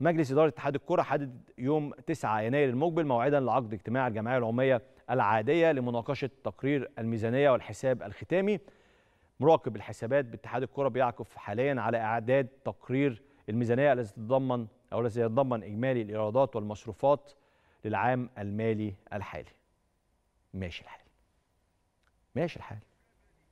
مجلس إدارة اتحاد الكرة حدد يوم 9 يناير المقبل موعدا لعقد اجتماع الجمعية العمومية العادية لمناقشة تقرير الميزانية والحساب الختامي مراقب الحسابات باتحاد الكرة بيعكف حاليا على إعداد تقرير الميزانية الذي تتضمن أو الذي يتضمن إجمالي الإيرادات والمصروفات للعام المالي الحالي ماشي الحال ماشي الحال